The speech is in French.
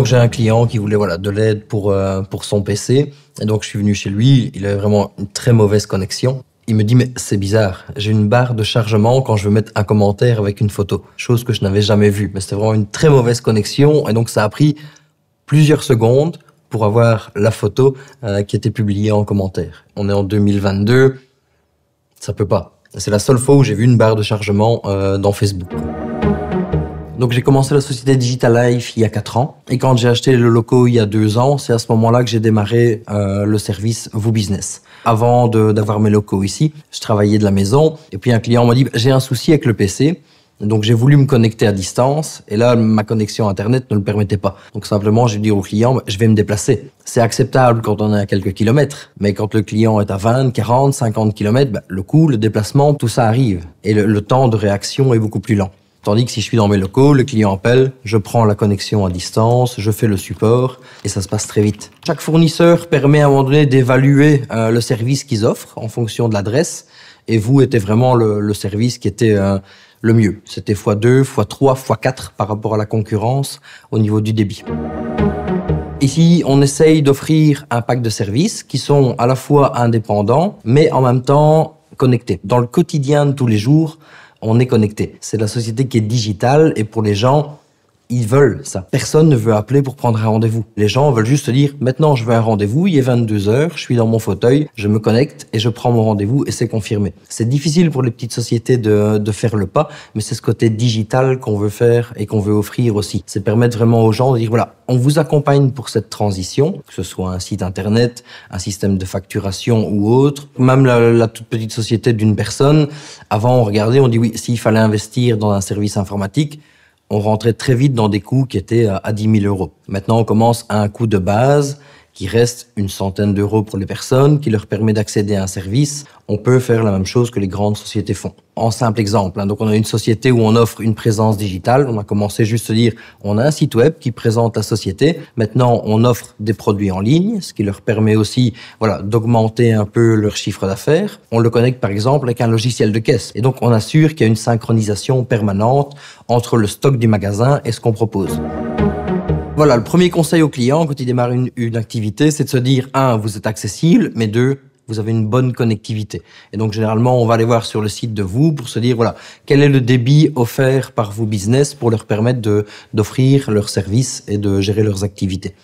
donc j'ai un client qui voulait voilà de l'aide pour euh, pour son PC. Et donc je suis venu chez lui. Il avait vraiment une très mauvaise connexion. Il me dit mais c'est bizarre. J'ai une barre de chargement quand je veux mettre un commentaire avec une photo. Chose que je n'avais jamais vue. Mais c'était vraiment une très mauvaise connexion. Et donc ça a pris plusieurs secondes pour avoir la photo euh, qui était publiée en commentaire. On est en 2022. Ça peut pas. C'est la seule fois où j'ai vu une barre de chargement euh, dans Facebook. Donc j'ai commencé la société Digital Life il y a quatre ans. Et quand j'ai acheté le locaux il y a deux ans, c'est à ce moment-là que j'ai démarré euh, le service Vous Business. Avant d'avoir mes locaux ici, je travaillais de la maison. Et puis un client m'a dit, j'ai un souci avec le PC. Donc j'ai voulu me connecter à distance et là ma connexion internet ne le permettait pas. Donc simplement j'ai dit au client je vais me déplacer. C'est acceptable quand on est à quelques kilomètres, mais quand le client est à 20, 40, 50 kilomètres, bah, le coût, le déplacement, tout ça arrive et le temps de réaction est beaucoup plus lent. Tandis que si je suis dans mes locaux, le client appelle, je prends la connexion à distance, je fais le support et ça se passe très vite. Chaque fournisseur permet à un moment donné d'évaluer euh, le service qu'ils offrent en fonction de l'adresse et vous était vraiment le, service qui était euh, le mieux. C'était x2, x3, x4 par rapport à la concurrence au niveau du débit. Ici, on essaye d'offrir un pack de services qui sont à la fois indépendants mais en même temps connectés. Dans le quotidien de tous les jours, on est connecté. C'est la société qui est digitale et pour les gens, ils veulent ça. Personne ne veut appeler pour prendre un rendez-vous. Les gens veulent juste se dire, maintenant je veux un rendez-vous, il est 22h, je suis dans mon fauteuil, je me connecte et je prends mon rendez-vous et c'est confirmé. C'est difficile pour les petites sociétés de, faire le pas, mais c'est ce côté digital qu'on veut faire et qu'on veut offrir aussi. C'est permettre vraiment aux gens de dire, voilà, on vous accompagne pour cette transition, que ce soit un site internet, un système de facturation ou autre. Même la, la toute petite société d'une personne, avant on regardait, on dit oui, s'il fallait investir dans un service informatique, on rentrait très vite dans des coûts qui étaient à 10 000 euros. Maintenant, on commence à un coût de base qui reste une centaine d'euros pour les personnes, qui leur permet d'accéder à un service, on peut faire la même chose que les grandes sociétés font. En simple exemple, hein. donc on a une société où on offre une présence digitale, on a commencé juste à dire on a un site web qui présente la société, maintenant on offre des produits en ligne, ce qui leur permet aussi voilà, d'augmenter un peu leur chiffre d'affaires. On le connecte par exemple avec un logiciel de caisse et donc on assure qu'il y a une synchronisation permanente entre le stock du magasin et ce qu'on propose. Voilà, le premier conseil au client quand il démarre une, activité, c'est de se dire, un, vous êtes accessible, mais deux, vous avez une bonne connectivité. Et donc, généralement, on va aller voir sur le site de vous pour se dire, voilà, quel est le débit offert par vos business pour leur permettre d'offrir leurs services et de gérer leurs activités.